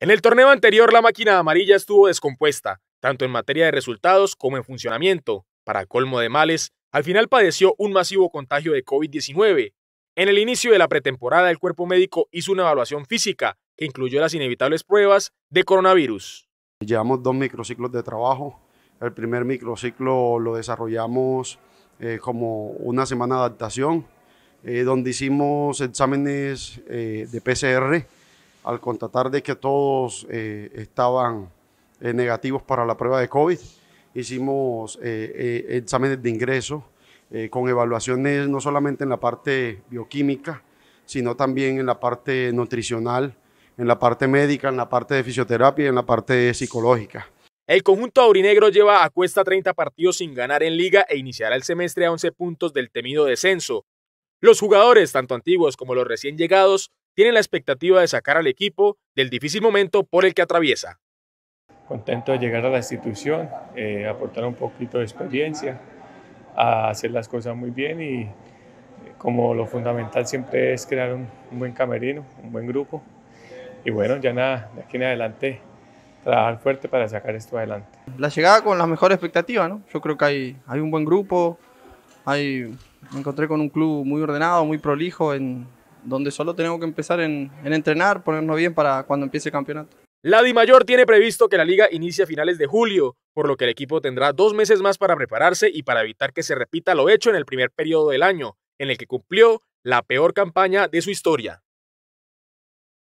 En el torneo anterior la máquina amarilla estuvo descompuesta, tanto en materia de resultados como en funcionamiento. Para colmo de males, al final padeció un masivo contagio de COVID-19. En el inicio de la pretemporada, el cuerpo médico hizo una evaluación física que incluyó las inevitables pruebas de coronavirus. Llevamos dos microciclos de trabajo. El primer microciclo lo desarrollamos eh, como una semana de adaptación, eh, donde hicimos exámenes eh, de PCR al contratar de que todos eh, estaban eh, negativos para la prueba de COVID, hicimos eh, exámenes de ingreso con evaluaciones no solamente en la parte bioquímica, sino también en la parte nutricional, en la parte médica, en la parte de fisioterapia y en la parte psicológica. El conjunto aurinegro lleva a cuesta 30 partidos sin ganar en liga e iniciará el semestre a 11 puntos del temido descenso. Los jugadores, tanto antiguos como los recién llegados, tiene la expectativa de sacar al equipo del difícil momento por el que atraviesa. Contento de llegar a la institución, eh, aportar un poquito de experiencia, a hacer las cosas muy bien y como lo fundamental siempre es crear un, buen camerino, un buen grupo y bueno, ya nada, de aquí en adelante trabajar fuerte para sacar esto adelante. La llegada con las mejores expectativas, ¿no? Yo creo que hay, hay un buen grupo, hay, me encontré con un club muy ordenado, muy prolijo en, donde solo tenemos que empezar en, entrenar, ponernos bien para cuando empiece el campeonato. La Di Mayor tiene previsto que la liga inicie a finales de julio, por lo que el equipo tendrá dos meses más para prepararse y para evitar que se repita lo hecho en el primer periodo del año, en el que cumplió la peor campaña de su historia.